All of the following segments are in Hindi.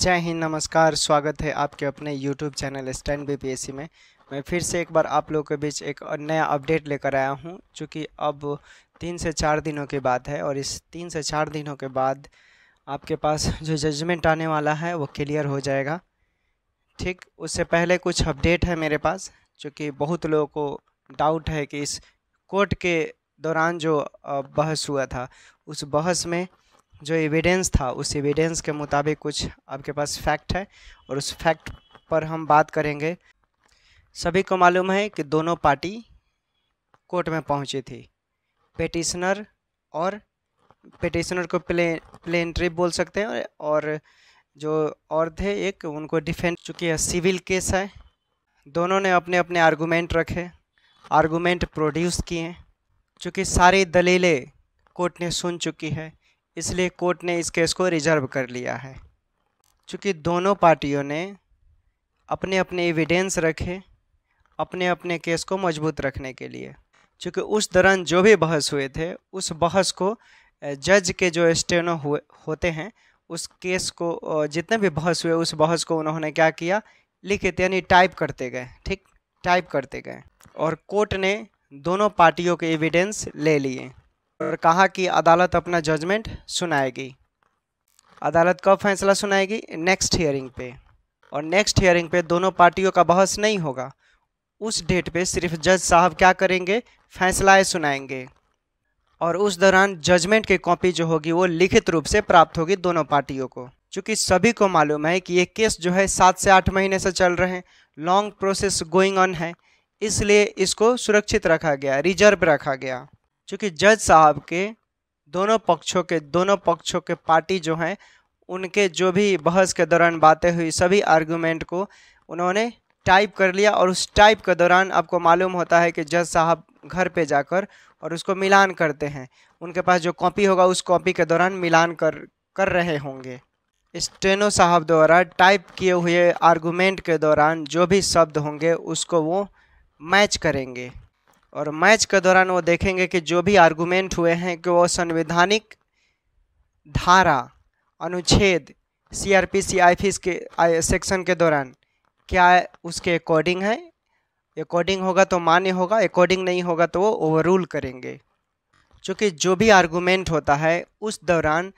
जय हिंद नमस्कार स्वागत है आपके अपने YouTube चैनल स्टैंड बीपीएससी में मैं फिर से एक बार आप लोगों के बीच एक नया अपडेट लेकर आया हूं चूँकि अब तीन से चार दिनों की बात है और इस तीन से चार दिनों के बाद आपके पास जो जजमेंट आने वाला है वो क्लियर हो जाएगा ठीक उससे पहले कुछ अपडेट है मेरे पास चूँकि बहुत लोगों को डाउट है कि इस कोर्ट के दौरान जो बहस हुआ था उस बहस में जो एविडेंस था उस एविडेंस के मुताबिक कुछ आपके पास फैक्ट है और उस फैक्ट पर हम बात करेंगे सभी को मालूम है कि दोनों पार्टी कोर्ट में पहुंची थी पेटिशनर और पेटिशनर को प्ले प्लेन ट्रिप बोल सकते हैं और जो और थे एक उनको डिफेंड चुकी है सिविल केस है दोनों ने अपने अपने आर्गूमेंट रखे आर्गूमेंट प्रोड्यूस किए चूँकि सारी दलीलें कोर्ट ने सुन चुकी है इसलिए कोर्ट ने इस केस को रिजर्व कर लिया है चूँकि दोनों पार्टियों ने अपने अपने एविडेंस रखे अपने अपने केस को मजबूत रखने के लिए चूँकि उस दौरान जो भी बहस हुए थे उस बहस को जज के जो स्टेनो हुए होते हैं उस केस को जितने भी बहस हुए उस बहस को उन्होंने क्या किया लिखित यानी टाइप करते गए ठीक टाइप करते गए और कोर्ट ने दोनों पार्टियों के एविडेंस ले लिए और कहा कि अदालत अपना जजमेंट सुनाएगी अदालत कब फैसला सुनाएगी नेक्स्ट हियरिंग पे और नेक्स्ट हियरिंग पे दोनों पार्टियों का बहस नहीं होगा उस डेट पे सिर्फ जज साहब क्या करेंगे फैसलाएँ सुनाएंगे और उस दौरान जजमेंट की कॉपी जो होगी वो लिखित रूप से प्राप्त होगी दोनों पार्टियों को चूँकि सभी को मालूम है कि ये केस जो है सात से आठ महीने से चल रहे हैं लॉन्ग प्रोसेस गोइंग ऑन है इसलिए इसको सुरक्षित रखा गया रिजर्व रखा गया चूँकि जज साहब के दोनों पक्षों के दोनों पक्षों के पार्टी जो हैं उनके जो भी बहस के दौरान बातें हुई सभी आर्गूमेंट को उन्होंने टाइप कर लिया और उस टाइप के दौरान आपको मालूम होता है कि जज साहब घर पे जाकर और उसको मिलान करते हैं उनके पास जो कॉपी होगा उस कॉपी के दौरान मिलान कर कर रहे होंगे स्टेनो साहब द्वारा टाइप किए हुए आर्गूमेंट के दौरान जो भी शब्द होंगे उसको वो मैच करेंगे और मैच के दौरान वो देखेंगे कि जो भी आर्गूमेंट हुए हैं कि वो संवैधानिक धारा अनुच्छेद C R P C I फीस के सेक्शन के दौरान क्या उसके अकॉर्डिंग है अकॉर्डिंग होगा तो मान्य होगा अकॉर्डिंग नहीं होगा तो वो ओवर रूल करेंगे चूँकि जो भी आर्गूमेंट होता है उस दौरान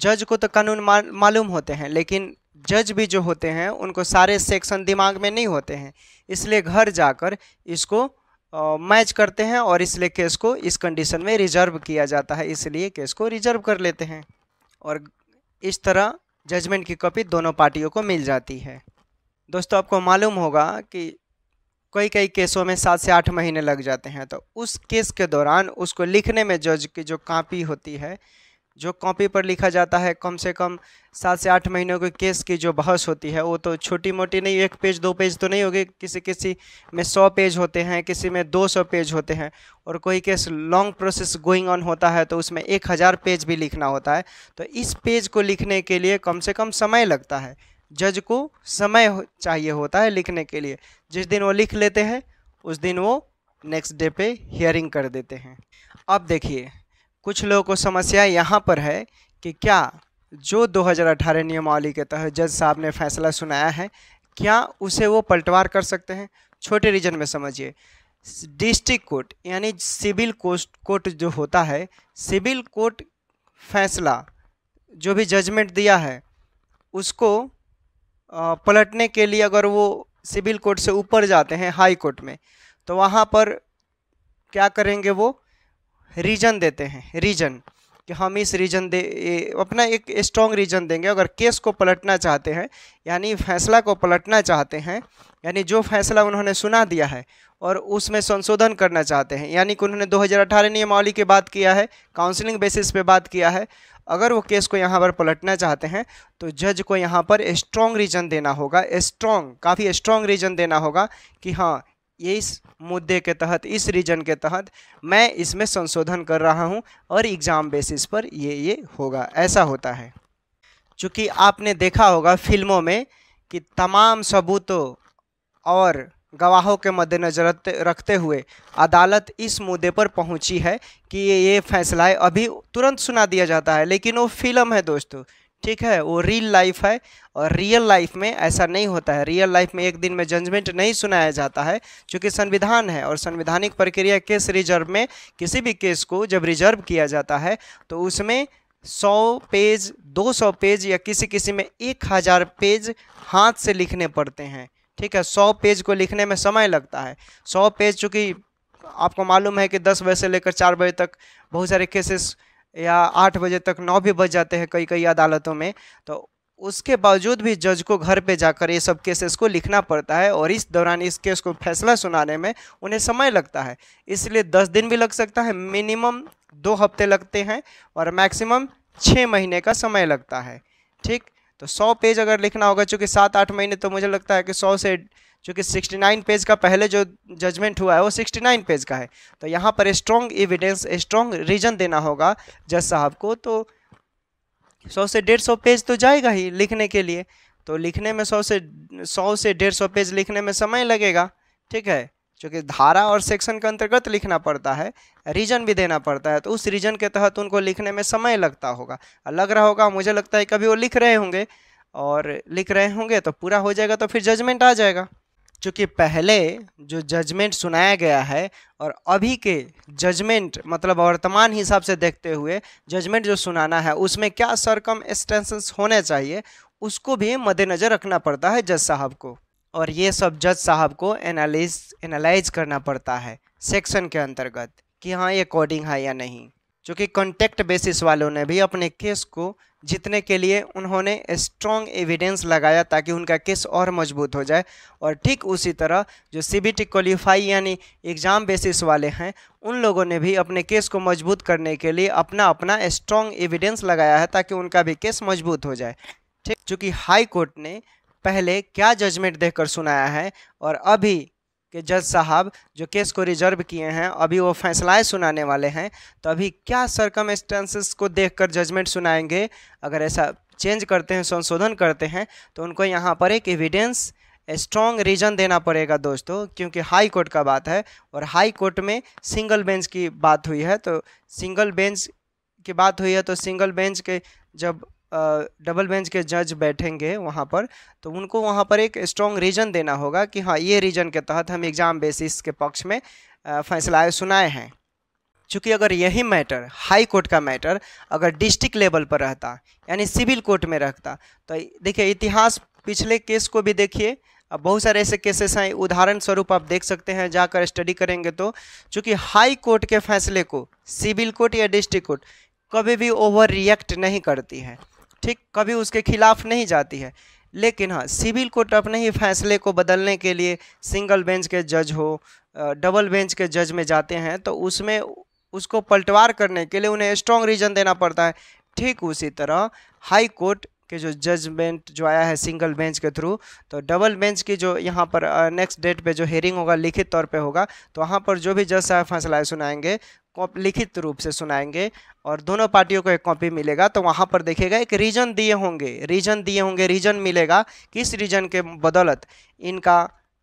जज को तो कानून मालूम होते हैं लेकिन जज भी जो होते हैं उनको सारे सेक्शन दिमाग में नहीं होते हैं इसलिए घर जाकर इसको मैच करते हैं और इसलिए केस को इस कंडीशन में रिजर्व किया जाता है इसलिए केस को रिजर्व कर लेते हैं और इस तरह जजमेंट की कॉपी दोनों पार्टियों को मिल जाती है दोस्तों आपको मालूम होगा कि कई कई केसों में सात से आठ महीने लग जाते हैं तो उस केस के दौरान उसको लिखने में जज की जो, कापी होती है जो कॉपी पर लिखा जाता है कम से कम सात से आठ महीनों के केस की जो बहस होती है वो तो छोटी मोटी नहीं एक पेज दो पेज तो नहीं होगी किसी किसी में सौ पेज होते हैं किसी में दो सौ पेज होते हैं और कोई case long process going on होता है तो उसमें एक हज़ार पेज भी लिखना होता है तो इस पेज को लिखने के लिए कम से कम समय लगता है जज को समय चाहिए होता है लिखने के लिए जिस दिन वो लिख लेते हैं उस दिन वो नेक्स्ट डे पे हियरिंग कर देते हैं अब देखिए कुछ लोगों को समस्या यहाँ पर है कि क्या जो 2018 नियमावली के तहत जज साहब ने फैसला सुनाया है क्या उसे वो पलटवार कर सकते हैं छोटे रीजन में समझिए डिस्ट्रिक्ट कोर्ट यानी सिविल कोर्ट कोर्ट जो होता है सिविल कोर्ट फैसला जो भी जजमेंट दिया है उसको पलटने के लिए अगर वो सिविल कोर्ट से ऊपर जाते हैं हाई कोर्ट में तो वहाँ पर क्या करेंगे वो रीजन देते हैं रीजन कि हम इस रीजन दे अपना एक स्ट्रॉन्ग रीजन देंगे अगर केस को पलटना चाहते हैं यानी फैसला को पलटना चाहते हैं यानी जो फैसला उन्होंने सुना दिया है और उसमें संशोधन करना चाहते हैं यानी कि उन्होंने 2018 नियमावली की बात किया है काउंसलिंग बेसिस पे बात किया है अगर वो केस को यहाँ पर पलटना चाहते हैं तो जज को यहाँ पर स्ट्रॉन्ग रीजन देना होगा स्ट्रॉन्ग काफ़ी स्ट्रॉन्ग रीजन देना होगा कि हाँ ये इस मुद्दे के तहत इस रीजन के तहत मैं इसमें संशोधन कर रहा हूँ और एग्ज़ाम बेसिस पर ये ये होगा ऐसा होता है चूँकि आपने देखा होगा फिल्मों में कि तमाम सबूतों और गवाहों के मद्देनजर रखते हुए अदालत इस मुद्दे पर पहुंची है कि ये ये फैसला है अभी तुरंत सुना दिया जाता है लेकिन वो फिल्म है दोस्तों ठीक है वो रियल लाइफ है और रियल लाइफ में ऐसा नहीं होता है रियल लाइफ में एक दिन में जजमेंट नहीं सुनाया जाता है क्योंकि संविधान है और संविधानिक प्रक्रिया केस रिजर्व में किसी भी केस को जब रिजर्व किया जाता है तो उसमें सौ पेज दो सौ पेज या किसी किसी में एक हज़ार पेज हाथ से लिखने पड़ते हैं ठीक है सौ पेज को लिखने में समय लगता है सौ पेज चूँकि आपको मालूम है कि दस बजे से लेकर चार बजे तक बहुत सारे केसेस या आठ बजे तक नौ भी बज जाते हैं कई कई अदालतों में तो उसके बावजूद भी जज को घर पे जाकर ये सब केसेस को लिखना पड़ता है और इस दौरान इस केस को फैसला सुनाने में उन्हें समय लगता है इसलिए दस दिन भी लग सकता है मिनिमम दो हफ्ते लगते हैं और मैक्सिमम छः महीने का समय लगता है ठीक तो सौ पेज अगर लिखना होगा चूँकि सात आठ महीने तो मुझे लगता है कि सौ से क्योंकि 69 पेज का पहले जो जजमेंट हुआ है वो 69 पेज का है तो यहाँ पर स्ट्रॉन्ग एविडेंस स्ट्रॉन्ग रीजन देना होगा जज साहब को तो सौ से डेढ़ सौ पेज तो जाएगा ही लिखने के लिए तो लिखने में सौ से सौ से डेढ़ सौ पेज लिखने में समय लगेगा ठीक है क्योंकि धारा और सेक्शन के अंतर्गत लिखना पड़ता है रीजन भी देना पड़ता है तो उस रीजन के तहत उनको लिखने में समय लगता होगा लग रहा होगा मुझे लगता है कभी वो लिख रहे होंगे और लिख रहे होंगे तो पूरा हो जाएगा तो फिर जजमेंट आ जाएगा चूँकि पहले जो जजमेंट सुनाया गया है और अभी के जजमेंट मतलब वर्तमान हिसाब से देखते हुए जजमेंट जो सुनाना है उसमें क्या सरकम एक्सटेंसन्स होने चाहिए उसको भी मद्देनज़र रखना पड़ता है जज साहब को और ये सब जज साहब को एनालिस एनालाइज करना पड़ता है सेक्शन के अंतर्गत कि हाँ ये कोडिंग है या नहीं चूँकि कॉन्टैक्ट बेसिस वालों ने भी अपने केस को जीतने के लिए उन्होंने स्ट्रॉन्ग एविडेंस लगाया ताकि उनका केस और मजबूत हो जाए और ठीक उसी तरह जो सी बी टी क्वालिफाई यानी एग्ज़ाम बेसिस वाले हैं उन लोगों ने भी अपने केस को मजबूत करने के लिए अपना अपना स्ट्रॉन्ग एविडेंस लगाया है ताकि उनका भी केस मजबूत हो जाए ठीक चूँकि हाई कोर्ट ने पहले क्या जजमेंट देकर सुनाया है और अभी के जज साहब जो केस को रिजर्व किए हैं अभी वो फैसलाएँ सुनाने वाले हैं तो अभी क्या सरकम को देखकर जजमेंट सुनाएंगे अगर ऐसा चेंज करते हैं संशोधन करते हैं तो उनको यहाँ पर एक एविडेंस स्ट्रॉन्ग रीजन देना पड़ेगा दोस्तों क्योंकि हाई कोर्ट का बात है और हाई कोर्ट में सिंगल बेंच की बात हुई है तो सिंगल बेंच की बात हुई है तो सिंगल बेंच के जब डबल बेंच के जज बैठेंगे वहाँ पर तो उनको वहाँ पर एक स्ट्रॉन्ग रीज़न देना होगा कि हाँ ये रीज़न के तहत हम एग्ज़ाम बेसिस के पक्ष में फैसला सुनाए हैं चूँकि अगर यही मैटर हाई कोर्ट का मैटर अगर डिस्ट्रिक्ट लेवल पर रहता यानी सिविल कोर्ट में रहता तो देखिए इतिहास पिछले केस को भी देखिए अब बहुत सारे ऐसे केसेस हैं उदाहरण स्वरूप आप देख सकते हैं जाकर स्टडी करेंगे तो चूँकि हाई कोर्ट के फैसले को सिविल कोर्ट या डिस्ट्रिक्ट कोर्ट कभी भी ओवर रिएक्ट नहीं करती है ठीक कभी उसके खिलाफ नहीं जाती है लेकिन हाँ सिविल कोर्ट अपने ही फैसले को बदलने के लिए सिंगल बेंच के जज हो डबल बेंच के जज में जाते हैं तो उसमें उसको पलटवार करने के लिए उन्हें स्ट्रॉन्ग रीजन देना पड़ता है ठीक उसी तरह हाई कोर्ट के जो जजमेंट जो आया है सिंगल बेंच के थ्रू तो डबल बेंच की जो यहाँ पर नेक्स्ट डेट पे जो हेयरिंग होगा लिखित तौर पे होगा तो वहाँ पर जो भी जज साहब फैसला सुनाएंगे लिखित रूप से सुनाएंगे और दोनों पार्टियों को एक कॉपी मिलेगा तो वहाँ पर देखेगा एक रीजन दिए होंगे रीजन दिए होंगे रीजन मिलेगा किस रीजन के बदौलत इनका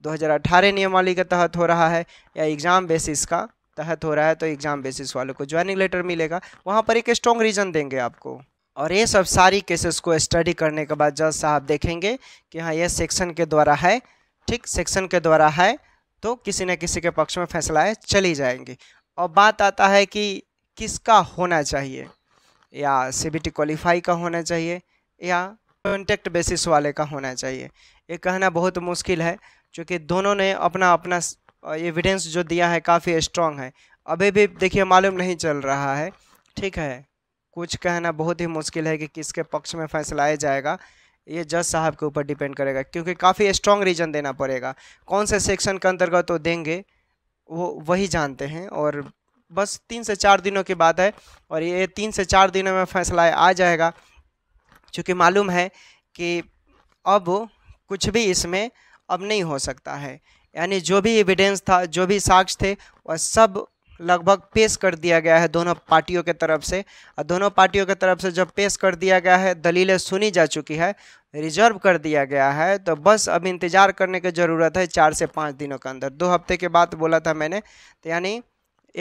2018 नियमावली के तहत हो रहा है या एग्ज़ाम बेसिस का तहत हो रहा है तो एग्ज़ाम बेसिस वालों को ज्वाइनिंग लेटर मिलेगा वहाँ पर एक स्ट्रॉन्ग रीजन देंगे आपको और ये सब सारी केसेस को स्टडी करने के बाद जज साहब देखेंगे कि हाँ ये सेक्शन के द्वारा है ठीक सेक्शन के द्वारा है तो किसी न किसी के पक्ष में फैसलाएँ चली जाएंगी और बात आता है कि किसका होना चाहिए या सी क्वालिफाई का होना चाहिए या कॉन्टैक्ट बेसिस वाले का होना चाहिए ये कहना बहुत मुश्किल है क्योंकि दोनों ने अपना अपना एविडेंस जो दिया है काफ़ी स्ट्रॉन्ग है अभी भी देखिए मालूम नहीं चल रहा है ठीक है कुछ कहना बहुत ही मुश्किल है कि किसके पक्ष में फैसलाया जाएगा ये जज साहब के ऊपर डिपेंड करेगा क्योंकि काफ़ी स्ट्रॉन्ग रीज़न देना पड़ेगा कौन से सेक्शन के अंतर्गत वो देंगे वो वही जानते हैं और बस तीन से चार दिनों की बात है और ये तीन से चार दिनों में फैसला आ जाएगा चूँकि मालूम है कि अब कुछ भी इसमें अब नहीं हो सकता है यानी जो भी एविडेंस था जो भी साक्ष्य थे वह सब लगभग पेश कर दिया गया है दोनों पार्टियों के तरफ से और दोनों पार्टियों के तरफ से जब पेश कर दिया गया है दलीलें सुनी जा चुकी है रिजर्व कर दिया गया है तो बस अब इंतज़ार करने की ज़रूरत है चार से पाँच दिनों के अंदर दो हफ्ते के बाद बोला था मैंने तो यानी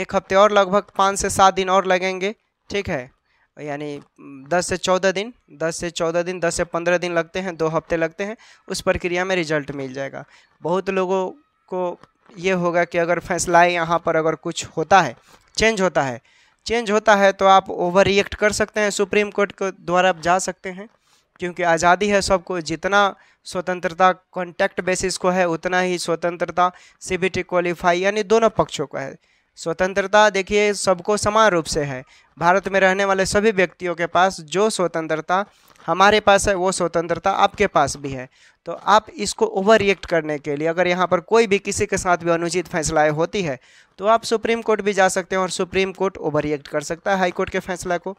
एक हफ्ते और लगभग पाँच से सात दिन और लगेंगे ठीक है यानी दस से चौदह दिन दस से चौदह दिन दस से पंद्रह दिन लगते हैं दो हफ्ते लगते हैं उस प्रक्रिया में रिजल्ट मिल जाएगा बहुत लोगों को ये होगा कि अगर फैसला यहाँ पर अगर कुछ होता है चेंज होता है चेंज होता है तो आप ओवर रिएक्ट कर सकते हैं सुप्रीम कोर्ट के द्वारा आप जा सकते हैं क्योंकि आज़ादी है सबको जितना स्वतंत्रता कॉन्टैक्ट बेसिस को है उतना ही स्वतंत्रता सीबीटी क्वालिफाई यानी दोनों पक्षों को है स्वतंत्रता देखिए सबको समान रूप से है भारत में रहने वाले सभी व्यक्तियों के पास जो स्वतंत्रता हमारे पास है वो स्वतंत्रता आपके पास भी है तो आप इसको ओवर रिएक्ट करने के लिए अगर यहाँ पर कोई भी किसी के साथ भी अनुचित फैसलाएँ होती है तो आप सुप्रीम कोर्ट भी जा सकते हैं और सुप्रीम कोर्ट ओवर रिएक्ट कर सकता है हाई कोर्ट के फैसला को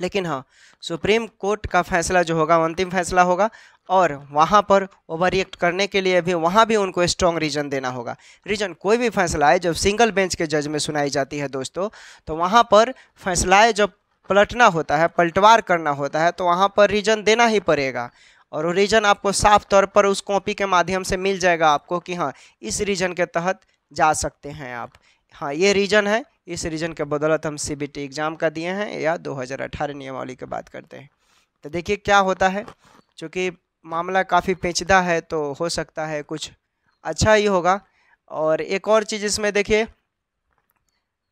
लेकिन हाँ सुप्रीम कोर्ट का फैसला जो होगा अंतिम फैसला होगा और वहाँ पर ओवर रिएक्ट करने के लिए भी वहाँ भी उनको स्ट्रॉन्ग रीज़न देना होगा रीज़न कोई भी फैसला है जब सिंगल बेंच के जज में सुनाई जाती है दोस्तों तो वहाँ पर फैसलाएँ जब पलटना होता है पलटवार करना होता है तो वहाँ पर रीज़न देना ही पड़ेगा और वो रीज़न आपको साफ तौर पर उस कॉपी के माध्यम से मिल जाएगा आपको कि हाँ इस रीज़न के तहत जा सकते हैं आप हाँ ये रीज़न है इस रीजन के बदौलत हम सी एग्ज़ाम का दिए हैं या 2018 नियमावली की बात करते हैं तो देखिए क्या होता है चूँकि मामला काफ़ी पेचदा है तो हो सकता है कुछ अच्छा ही होगा और एक और चीज़ इसमें देखिए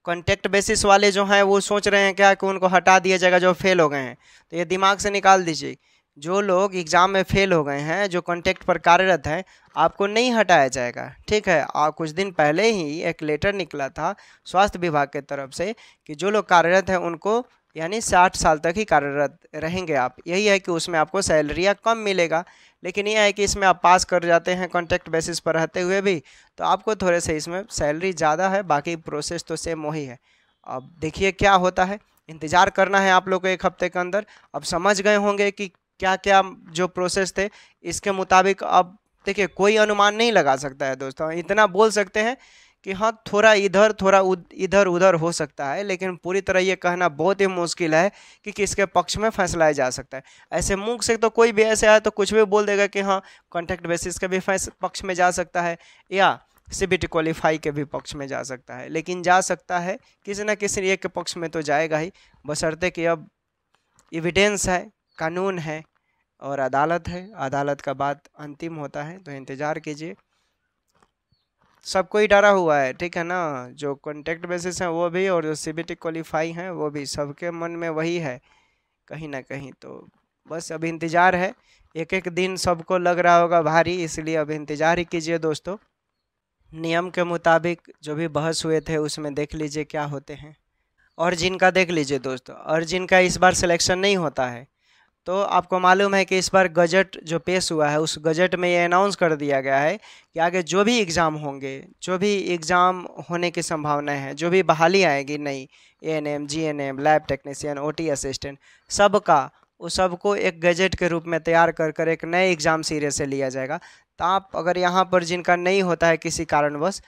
कॉन्टैक्ट बेसिस वाले जो हैं वो सोच रहे हैं क्या कि उनको हटा दिया जाएगा जो फेल हो गए हैं तो ये दिमाग से निकाल दीजिए जो लोग एग्ज़ाम में फेल हो गए हैं जो कॉन्टैक्ट पर कार्यरत हैं आपको नहीं हटाया जाएगा ठीक है और कुछ दिन पहले ही एक लेटर निकला था स्वास्थ्य विभाग के तरफ से कि जो लोग कार्यरत हैं उनको यानी साठ साल तक ही कार्यरत रहेंगे आप यही है कि उसमें आपको सैलरियाँ कम मिलेगा लेकिन यह है कि इसमें आप पास कर जाते हैं कॉन्ट्रैक्ट बेसिस पर रहते हुए भी तो आपको थोड़े से इसमें सैलरी ज़्यादा है बाकी प्रोसेस तो सेम वही है अब देखिए क्या होता है इंतज़ार करना है आप लोग को एक हफ्ते के अंदर अब समझ गए होंगे कि क्या क्या जो प्रोसेस थे इसके मुताबिक अब देखिए कोई अनुमान नहीं लगा सकता है दोस्तों इतना बोल सकते हैं कि हाँ थोड़ा इधर थोड़ा इधर उधर हो सकता है लेकिन पूरी तरह ये कहना बहुत ही मुश्किल है कि किसके पक्ष में फैसलाया जा सकता है ऐसे मुख से तो कोई भी ऐसे आए तो कुछ भी बोल देगा कि हाँ कॉन्ट्रैक्ट बेसिस के भी पक्ष में जा सकता है या सिबिट क्वालिफाई के भी पक्ष में जा सकता है लेकिन जा सकता है किसी न किसी एक के पक्ष में तो जाएगा ही बशर्ते कि अब एविडेंस है कानून है और अदालत है अदालत का बात अंतिम होता है तो इंतज़ार कीजिए सबको ही डरा हुआ है ठीक है ना जो कॉन्टेक्ट बेसिस हैं वो भी और जो सी बी टी क्वालिफाई हैं वो भी सबके मन में वही है कहीं ना कहीं तो बस अभी इंतज़ार है एक एक दिन सबको लग रहा होगा भारी इसलिए अब इंतज़ार ही कीजिए दोस्तों नियम के मुताबिक जो भी बहस हुए थे उसमें देख लीजिए क्या होते हैं और जिनका देख लीजिए दोस्तों और जिनका इस बार सिलेक्शन नहीं होता है तो आपको मालूम है कि इस बार गजट जो पेश हुआ है उस गजट में ये अनाउंस कर दिया गया है कि आगे जो भी एग्ज़ाम होंगे जो भी एग्ज़ाम होने की संभावना है जो भी बहाली आएगी नई A N M G N M lab technician O T assistant सबका उस सबको एक गजट के रूप में तैयार कर कर एक नए एग्ज़ाम सीरीज से लिया जाएगा तो आप अगर यहाँ पर जिनका नहीं होता है किसी कारणवश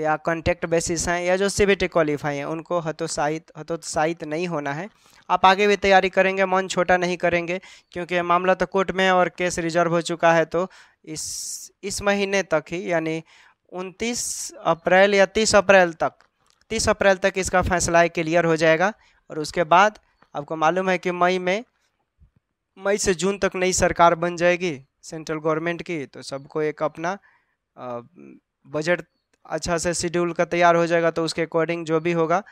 या कॉन्टैक्ट बेसिस हैं या जो सिविटी क्वालिफाई हैं उनको हतोत्साहित हतोत्साहित नहीं होना है आप आगे भी तैयारी करेंगे मन छोटा नहीं करेंगे क्योंकि मामला तो कोर्ट में है और केस रिजर्व हो चुका है तो इस इस महीने तक ही यानी उनतीस अप्रैल या तीस अप्रैल तक तीस अप्रैल तक इसका फैसला क्लियर हो जाएगा और उसके बाद आपको मालूम है कि मई में मई से जून तक नई सरकार बन जाएगी सेंट्रल गवर्नमेंट की तो सबको एक अपना बजट अच्छा से शेड्यूल का तैयार हो जाएगा तो उसके अकॉर्डिंग जो भी होगा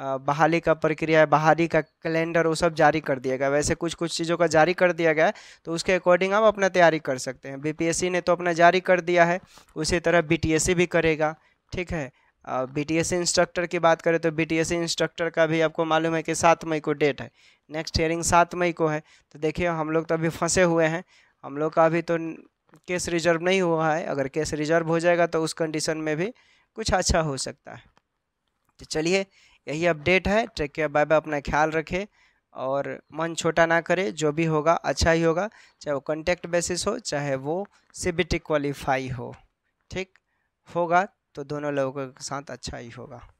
बहाली का प्रक्रिया है बहाली का कैलेंडर वो सब जारी कर दिया गया वैसे कुछ कुछ चीज़ों का जारी कर दिया गया है तो उसके अकॉर्डिंग आप अपना तैयारी कर सकते हैं बीपीएससी ने तो अपना जारी कर दिया है उसी तरह बीटीएससी भी करेगा ठीक है बीटीएससी इंस्ट्रक्टर की बात करें तो बीटीएससी इंस्ट्रक्टर का भी आपको मालूम है कि सात मई को डेट है नेक्स्ट हेयरिंग सात मई को है तो देखिए हम लोग तो अभी फंसे हुए हैं हम लोग का अभी तो केस रिजर्व नहीं हुआ है अगर केस रिजर्व हो जाएगा तो उस कंडीशन में भी कुछ अच्छा हो सकता है तो चलिए यही अपडेट है टेक केयर बाय बाय अपना ख्याल रखें और मन छोटा ना करे जो भी होगा अच्छा ही होगा चाहे वो कॉन्टैक्ट बेसिस हो चाहे वो सी क्वालिफाई हो ठीक होगा तो दोनों लोगों के साथ अच्छा ही होगा